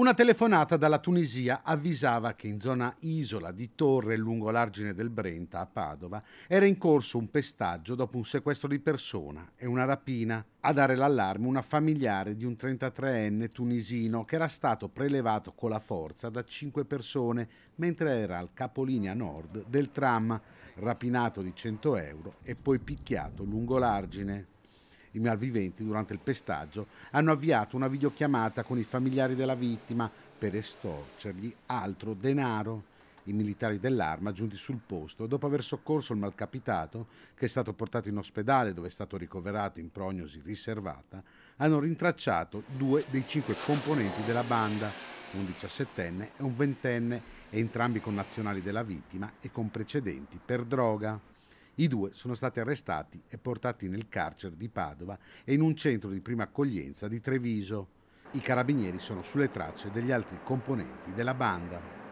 Una telefonata dalla Tunisia avvisava che in zona isola di Torre lungo l'argine del Brenta a Padova era in corso un pestaggio dopo un sequestro di persona e una rapina. A dare l'allarme una familiare di un 33enne tunisino che era stato prelevato con la forza da cinque persone mentre era al capolinea nord del tram, rapinato di 100 euro e poi picchiato lungo l'argine. I malviventi, durante il pestaggio, hanno avviato una videochiamata con i familiari della vittima per estorcergli altro denaro. I militari dell'arma giunti sul posto, dopo aver soccorso il malcapitato, che è stato portato in ospedale dove è stato ricoverato in prognosi riservata, hanno rintracciato due dei cinque componenti della banda, un diciassettenne e un ventenne, entrambi connazionali della vittima e con precedenti per droga. I due sono stati arrestati e portati nel carcere di Padova e in un centro di prima accoglienza di Treviso. I carabinieri sono sulle tracce degli altri componenti della banda.